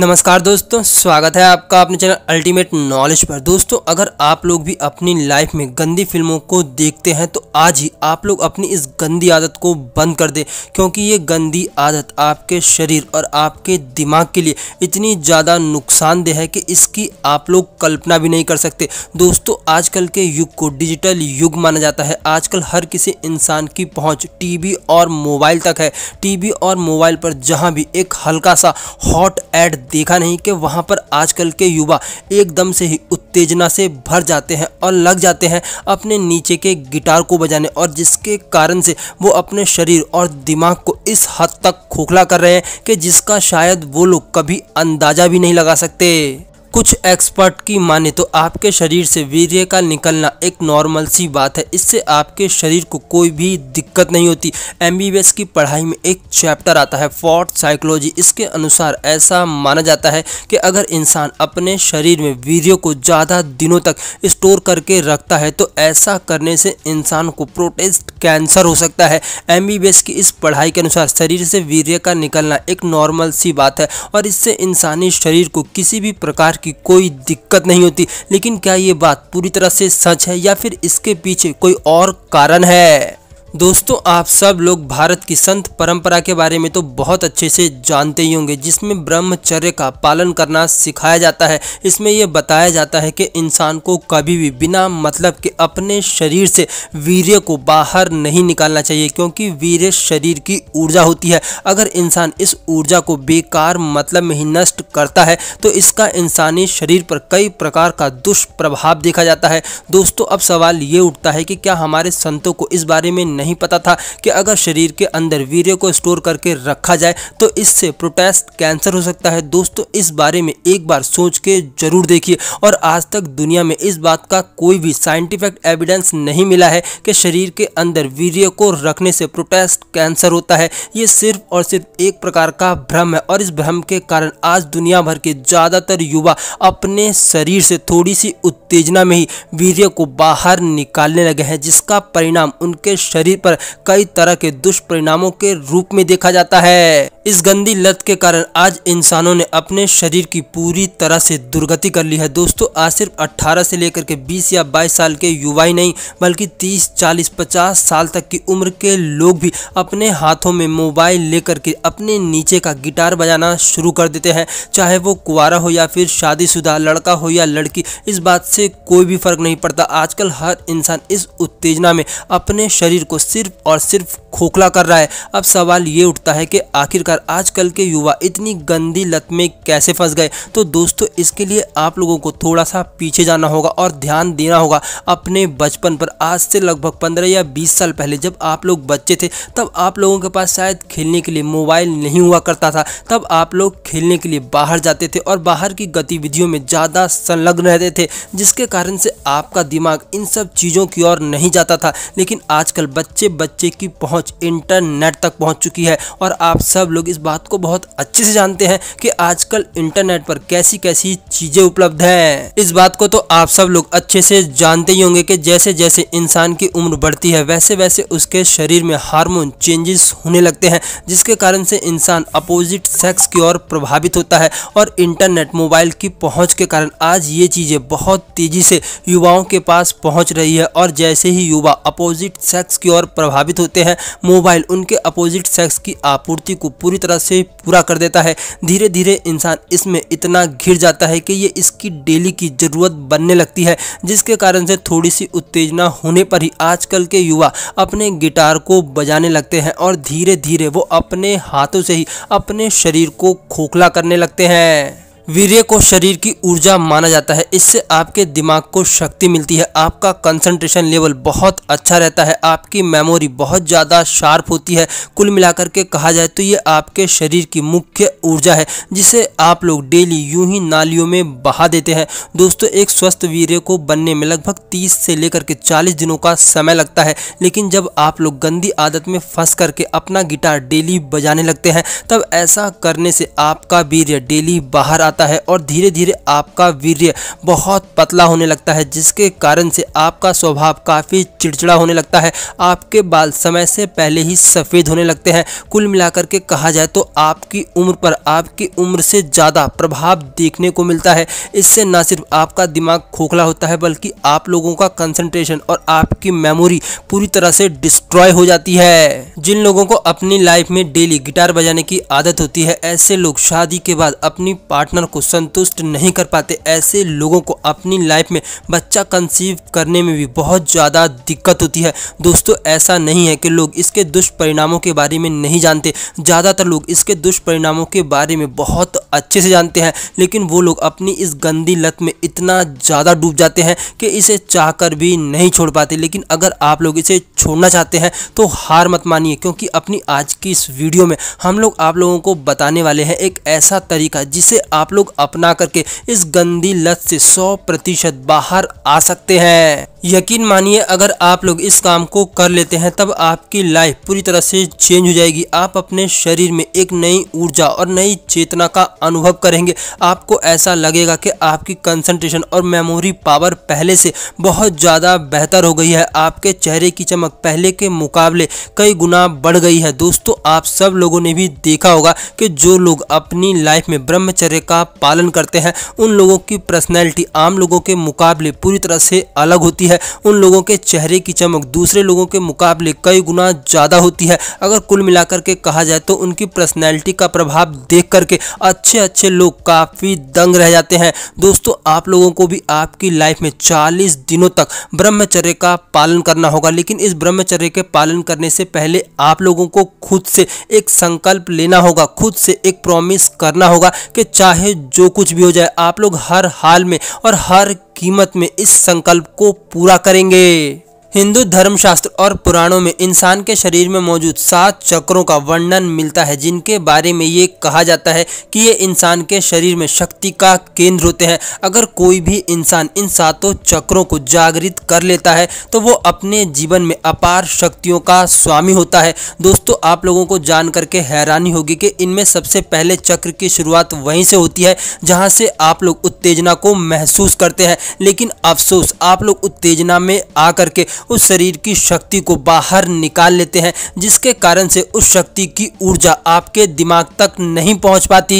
नमस्कार दोस्तों स्वागत है आपका अपने चैनल अल्टीमेट नॉलेज पर दोस्तों अगर आप लोग भी अपनी लाइफ में गंदी फिल्मों को देखते हैं तो आज ही आप लोग अपनी इस गंदी आदत को बंद कर दें क्योंकि ये गंदी आदत आपके शरीर और आपके दिमाग के लिए इतनी ज़्यादा नुकसानदेह है कि इसकी आप लोग कल्पना भी नहीं कर सकते दोस्तों आजकल के युग को डिजिटल युग माना जाता है आजकल हर किसी इंसान की पहुँच टी और मोबाइल तक है टी और मोबाइल पर जहाँ भी एक हल्का सा हॉट एड देखा नहीं कि वहाँ पर आजकल के युवा एकदम से ही उत्तेजना से भर जाते हैं और लग जाते हैं अपने नीचे के गिटार को बजाने और जिसके कारण से वो अपने शरीर और दिमाग को इस हद तक खोखला कर रहे हैं कि जिसका शायद वो लोग कभी अंदाज़ा भी नहीं लगा सकते कुछ एक्सपर्ट की माने तो आपके शरीर से वीर्य का निकलना एक नॉर्मल सी बात है इससे आपके शरीर को कोई भी दिक्कत नहीं होती एम की पढ़ाई में एक चैप्टर आता है फोर्थ साइकोलॉजी इसके अनुसार ऐसा माना जाता है कि अगर इंसान अपने शरीर में वीर्य को ज़्यादा दिनों तक स्टोर करके रखता है तो ऐसा करने से इंसान को प्रोटेस्ट कैंसर हो सकता है एम की इस पढ़ाई के अनुसार शरीर से वीर्य का निकलना एक नॉर्मल सी बात है और इससे इंसानी शरीर को किसी भी प्रकार की कोई दिक्कत नहीं होती लेकिन क्या ये बात पूरी तरह से सच है या फिर इसके पीछे कोई और कारण है दोस्तों आप सब लोग भारत की संत परंपरा के बारे में तो बहुत अच्छे से जानते ही होंगे जिसमें ब्रह्मचर्य का पालन करना सिखाया जाता है इसमें यह बताया जाता है कि इंसान को कभी भी बिना मतलब के अपने शरीर से वीर्य को बाहर नहीं निकालना चाहिए क्योंकि वीर्य शरीर की ऊर्जा होती है अगर इंसान इस ऊर्जा को बेकार मतलब में ही नष्ट करता है तो इसका इंसानी शरीर पर कई प्रकार का दुष्प्रभाव देखा जाता है दोस्तों अब सवाल ये उठता है कि क्या हमारे संतों को इस बारे में नहीं पता था कि अगर शरीर के अंदर वीर्य को स्टोर करके रखा जाए तो इससे प्रोटेस्ट कैंसर हो सकता है दोस्तों इस बारे में एक बार सोच के जरूर देखिए और आज तक दुनिया में इस बात का कोई भी साइंटिफिक एविडेंस नहीं मिला है कि शरीर के अंदर वीर्य को रखने से प्रोटेस्ट कैंसर होता है ये सिर्फ और सिर्फ एक प्रकार का भ्रम है और इस भ्रम के कारण आज दुनिया भर के ज़्यादातर युवा अपने शरीर से थोड़ी सी उत्तेजना में ही वीर्य को बाहर निकालने लगे हैं जिसका परिणाम उनके शरीर शरीर पर कई तरह के दुष्परिणामों के रूप में देखा जाता है इस गंदी लत के कारण आज इंसानों ने अपने शरीर की पूरी तरह से दुर्गति कर ली है दोस्तों आज सिर्फ 18 से लेकर के 20 या 22 साल के युवा ही नहीं बल्कि 30, 40, 50 साल तक की उम्र के लोग भी अपने हाथों में मोबाइल लेकर के अपने नीचे का गिटार बजाना शुरू कर देते हैं चाहे वो कुआरा हो या फिर शादीशुदा लड़का हो या लड़की इस बात से कोई भी फर्क नहीं पड़ता आजकल हर इंसान इस उत्तेजना में अपने शरीर को सिर्फ और सिर्फ खोखला कर रहा है अब सवाल ये उठता है कि आखिरकार यार आजकल के युवा इतनी गंदी लत में कैसे फंस गए तो दोस्तों इसके लिए आप लोगों को थोड़ा सा पीछे जाना होगा और ध्यान देना होगा अपने बचपन पर आज से लगभग पंद्रह या बीस साल पहले जब आप लोग बच्चे थे तब आप लोगों के पास शायद खेलने के लिए मोबाइल नहीं हुआ करता था तब आप लोग खेलने के लिए बाहर जाते थे और बाहर की गतिविधियों में ज़्यादा संलग्न रहते थे जिसके कारण से आपका दिमाग इन सब चीज़ों की ओर नहीं जाता था लेकिन आजकल बच्चे बच्चे की पहुंच इंटरनेट तक पहुंच चुकी है और आप सब लोग इस बात को बहुत अच्छे से जानते हैं कि आजकल इंटरनेट पर कैसी कैसी चीजें उपलब्ध है इस बात को तो आप सब लोग अच्छे से जानते ही होंगे कि जैसे जैसे इंसान की उम्र बढ़ती है वैसे वैसे उसके शरीर में हार्मोन चेंजेस होने लगते हैं जिसके कारण से इंसान अपोजिट सेक्स की ओर प्रभावित होता है और इंटरनेट मोबाइल की पहुंच के कारण आज ये चीज़ें बहुत तेज़ी से युवाओं के पास पहुंच रही है और जैसे ही युवा अपोजिट सेक्स की ओर प्रभावित होते हैं मोबाइल उनके अपोजिट सेक्स की आपूर्ति को पूरी तरह से पूरा कर देता है धीरे धीरे इंसान इसमें इतना घिर जाता है कि ये इसकी डेली की ज़रूरत बनने लगती है जिसके कारण से थोड़ी सी उत्तेजना होने पर ही आजकल के युवा अपने गिटार को बजाने लगते हैं और धीरे धीरे वो अपने हाथों से ही अपने शरीर को खोखला करने लगते हैं वीर्य को शरीर की ऊर्जा माना जाता है इससे आपके दिमाग को शक्ति मिलती है आपका कंसंट्रेशन लेवल बहुत अच्छा रहता है आपकी मेमोरी बहुत ज़्यादा शार्प होती है कुल मिलाकर के कहा जाए तो ये आपके शरीर की मुख्य ऊर्जा है जिसे आप लोग डेली यूं ही नालियों में बहा देते हैं दोस्तों एक स्वस्थ वीर्य को बनने में लगभग तीस से लेकर के चालीस दिनों का समय लगता है लेकिन जब आप लोग गंदी आदत में फंस करके अपना गिटार डेली बजाने लगते हैं तब ऐसा करने से आपका वीर्य डेली बाहर आता जाता है और धीरे धीरे आपका वीर्य बहुत पतला होने लगता है जिसके कारण से आपका स्वभाव काफ़ी चिड़चिड़ा होने लगता है आपके बाल समय से पहले ही सफ़ेद होने लगते हैं कुल मिलाकर के कहा जाए तो आपकी उम्र पर आपकी उम्र से ज़्यादा प्रभाव देखने को मिलता है इससे ना सिर्फ आपका दिमाग खोखला होता है बल्कि आप लोगों का कंसंट्रेशन और आपकी मेमोरी पूरी तरह से डिस्ट्रॉय हो जाती है जिन लोगों को अपनी लाइफ में डेली गिटार बजाने की आदत होती है ऐसे लोग शादी के बाद अपनी पार्टनर को संतुष्ट नहीं कर पाते ऐसे लोगों को अपनी लाइफ में बच्चा कंसीव करने में भी बहुत ज़्यादा दिक्कत होती है दोस्तों ऐसा नहीं है कि लोग इसके दुष्परिणामों के बारे में नहीं जानते ज़्यादातर लोग इसके दुष्परिणामों के बारे में बहुत अच्छे से जानते हैं लेकिन वो लोग अपनी इस गंदी लत में इतना ज़्यादा डूब जाते हैं कि इसे चाह कर भी नहीं छोड़ पाते लेकिन अगर आप लोग इसे छोड़ना चाहते हैं तो हार मत मानिए क्योंकि अपनी आज की इस वीडियो में हम लोग आप लोगों को बताने वाले हैं एक ऐसा तरीका जिसे आप लोग अपना करके इस गंदी लत से सौ प्रतिशत बाहर आ सकते हैं यकीन मानिए अगर आप लोग इस काम को कर लेते हैं तब आपकी लाइफ पूरी तरह से चेंज हो जाएगी आप अपने शरीर में एक नई ऊर्जा और नई चेतना का अनुभव करेंगे आपको ऐसा लगेगा कि आपकी कंसंट्रेशन और मेमोरी पावर पहले से बहुत ज़्यादा बेहतर हो गई है आपके चेहरे की चमक पहले के मुकाबले कई गुना बढ़ गई है दोस्तों आप सब लोगों ने भी देखा होगा कि जो लोग अपनी लाइफ में ब्रह्मचर्य का पालन करते हैं उन लोगों की पर्सनैलिटी आम लोगों के मुकाबले पूरी तरह से अलग होती है है उन लोगों के चेहरे की चमक दूसरे लोगों के मुकाबले कई गुना ज़्यादा होती है अगर कुल मिलाकर के कहा जाए तो उनकी पर्सनैलिटी का प्रभाव देख करके अच्छे अच्छे लोग काफ़ी दंग रह जाते हैं दोस्तों आप लोगों को भी आपकी लाइफ में चालीस दिनों तक ब्रह्मचर्य का पालन करना होगा लेकिन इस ब्रह्मचर्य के पालन करने से पहले आप लोगों को खुद से एक संकल्प लेना होगा खुद से एक प्रॉमिस करना होगा कि चाहे जो कुछ भी हो जाए आप लोग हर हाल में और हर कीमत में इस संकल्प को पूरा करेंगे हिंदू धर्मशास्त्र और पुराणों में इंसान के शरीर में मौजूद सात चक्रों का वर्णन मिलता है जिनके बारे में ये कहा जाता है कि ये इंसान के शरीर में शक्ति का केंद्र होते हैं अगर कोई भी इंसान इन सातों चक्रों को जागृत कर लेता है तो वो अपने जीवन में अपार शक्तियों का स्वामी होता है दोस्तों आप लोगों को जान करके हैरानी होगी कि इनमें सबसे पहले चक्र की शुरुआत वहीं से होती है जहाँ से आप लोग उत्तेजना को महसूस करते हैं लेकिन अफसोस आप लोग उत्तेजना में आ करके उस शरीर की शक्ति को बाहर निकाल लेते हैं जिसके कारण से उस शक्ति की ऊर्जा आपके दिमाग तक नहीं पहुंच पाती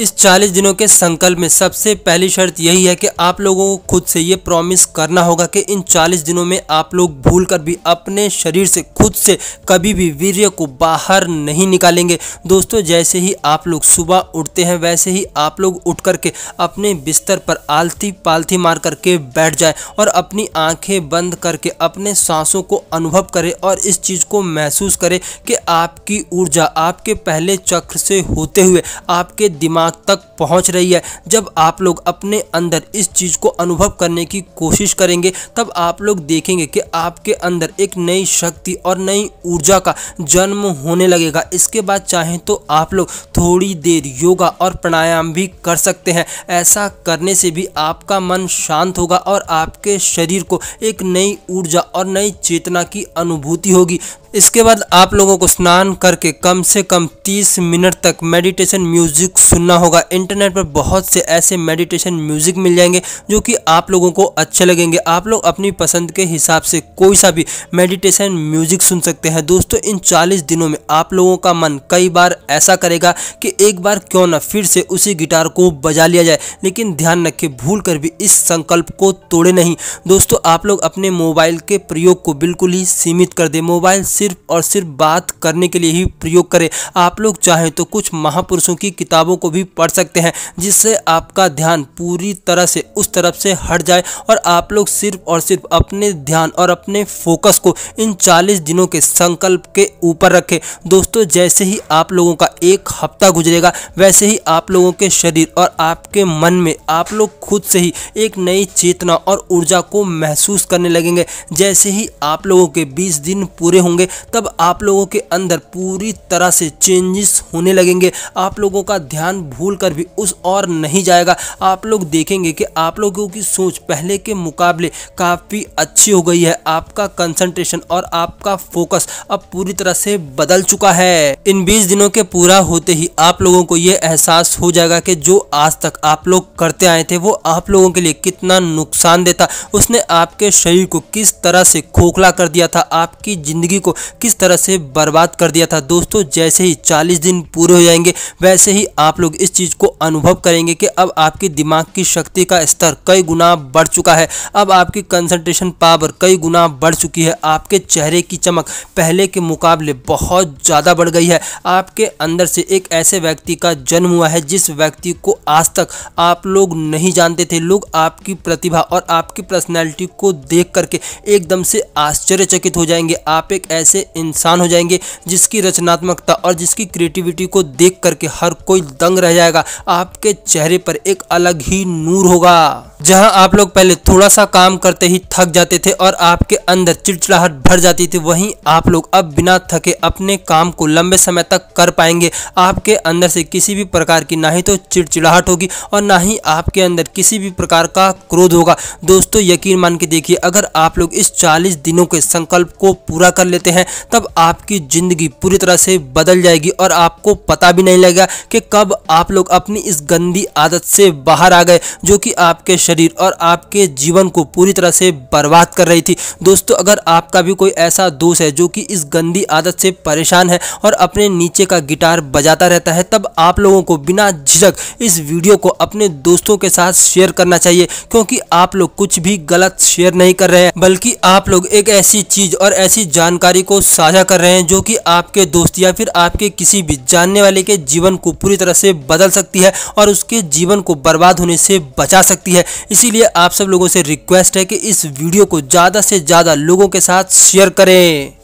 इस 40 दिनों के संकल्प में सबसे पहली शर्त यही है कि आप लोगों को खुद से ये प्रॉमिस करना होगा कि इन 40 दिनों में आप लोग भूल कर भी अपने शरीर से खुद से कभी भी वीर्य को बाहर नहीं निकालेंगे दोस्तों जैसे ही आप लोग सुबह उठते हैं वैसे ही आप लोग उठ करके अपने बिस्तर पर आलती पालथी मार करके बैठ जाए और अपनी आंखें बंद करके अपने अपने सांसों को अनुभव करें और इस चीज़ को महसूस करें कि आपकी ऊर्जा आपके पहले चक्र से होते हुए आपके दिमाग तक पहुंच रही है जब आप लोग अपने अंदर इस चीज़ को अनुभव करने की कोशिश करेंगे तब आप लोग देखेंगे कि आपके अंदर एक नई शक्ति और नई ऊर्जा का जन्म होने लगेगा इसके बाद चाहें तो आप लोग थोड़ी देर योगा और प्राणायाम भी कर सकते हैं ऐसा करने से भी आपका मन शांत होगा और आपके शरीर को एक नई ऊर्जा और नई चेतना की अनुभूति होगी इसके बाद आप लोगों को स्नान करके कम से कम 30 मिनट तक मेडिटेशन म्यूज़िक सुनना होगा इंटरनेट पर बहुत से ऐसे मेडिटेशन म्यूज़िक मिल जाएंगे जो कि आप लोगों को अच्छे लगेंगे आप लोग अपनी पसंद के हिसाब से कोई सा भी मेडिटेशन म्यूज़िक सुन सकते हैं दोस्तों इन 40 दिनों में आप लोगों का मन कई बार ऐसा करेगा कि एक बार क्यों ना फिर से उसी गिटार को बजा लिया जाए लेकिन ध्यान रखें भूल कर भी इस संकल्प को तोड़े नहीं दोस्तों आप लोग अपने मोबाइल के प्रयोग को बिल्कुल ही सीमित कर दें मोबाइल सिर्फ और सिर्फ बात करने के लिए ही प्रयोग करें आप लोग चाहें तो कुछ महापुरुषों की किताबों को भी पढ़ सकते हैं जिससे आपका ध्यान पूरी तरह से उस तरफ से हट जाए और आप लोग सिर्फ और सिर्फ अपने ध्यान और अपने फोकस को इन चालीस दिनों के संकल्प के ऊपर रखें दोस्तों जैसे ही आप लोगों का एक हफ्ता गुजरेगा वैसे ही आप लोगों के शरीर और आपके मन में आप लोग खुद से ही एक नई चेतना और ऊर्जा को महसूस करने लगेंगे जैसे ही आप लोगों के 20 दिन पूरे होंगे तब आप लोगों के अंदर पूरी तरह से चेंजेस होने लगेंगे आप लोगों का ध्यान भूल कर भी उस और नहीं जाएगा आप लोग देखेंगे कि आप लोगों की सोच पहले के मुकाबले काफ़ी अच्छी हो गई है आपका कंसंट्रेशन और आपका फोकस अब पूरी तरह से बदल चुका है इन बीस दिनों के पूरा होते ही आप लोगों को ये एहसास हो जाएगा कि जो आज तक आप लोग करते आए थे वो आप लोगों के लिए कितना नुकसान देता उसने आपके शरीर को किस तरह से खोखला कर दिया था आपकी ज़िंदगी को किस तरह से बर्बाद कर दिया था दोस्तों जैसे ही चालीस दिन पूरे हो जाएंगे वैसे ही आप लोग इस चीज़ को अनुभव करेंगे कि अब आपके दिमाग की शक्ति का स्तर कई गुना बढ़ चुका है अब आपकी कंसंट्रेशन पावर कई गुना बढ़ चुकी है आपके चेहरे की चमक पहले के मुकाबले बहुत ज़्यादा बढ़ गई है आपके अंदर से एक ऐसे व्यक्ति का जन्म हुआ है जिस व्यक्ति को आज तक आप लोग नहीं जानते थे लोग आपकी प्रतिभा और आपकी पर्सनैलिटी को देख करके एकदम से आश्चर्यचकित हो जाएंगे आप एक ऐसे ऐसे इंसान हो जाएंगे जिसकी रचनात्मकता और जिसकी क्रिएटिविटी को देख करके हर कोई दंग रह जाएगा आपके चेहरे पर एक अलग ही नूर होगा जहां आप लोग पहले थोड़ा सा काम करते ही थक जाते थे और आपके अंदर चिड़चिड़ाहट भर जाती थी वहीं आप लोग अब बिना थके अपने काम को लंबे समय तक कर पाएंगे आपके अंदर से किसी भी प्रकार की ना ही तो चिड़चिड़ाहट होगी और ना ही आपके अंदर किसी भी प्रकार का क्रोध होगा दोस्तों यकीन मान के देखिए अगर आप लोग इस चालीस दिनों के संकल्प को पूरा कर लेते हैं तब आपकी ज़िंदगी पूरी तरह से बदल जाएगी और आपको पता भी नहीं लगेगा कि कब आप लोग अपनी इस गंदी आदत से बाहर आ गए जो कि आपके शरीर और आपके जीवन को पूरी तरह से बर्बाद कर रही थी दोस्तों अगर आपका भी कोई ऐसा दोस्त है जो कि इस गंदी आदत से परेशान है और अपने नीचे का गिटार बजाता रहता है तब आप लोगों को बिना झिझक इस वीडियो को अपने दोस्तों के साथ शेयर करना चाहिए क्योंकि आप लोग कुछ भी गलत शेयर नहीं कर रहे हैं बल्कि आप लोग एक ऐसी चीज और ऐसी जानकारी को साझा कर रहे हैं जो कि आपके दोस्त या फिर आपके किसी भी जानने वाले के जीवन को पूरी तरह से बदल सकती है और उसके जीवन को बर्बाद होने से बचा सकती है इसीलिए आप सब लोगों से रिक्वेस्ट है कि इस वीडियो को ज़्यादा से ज़्यादा लोगों के साथ शेयर करें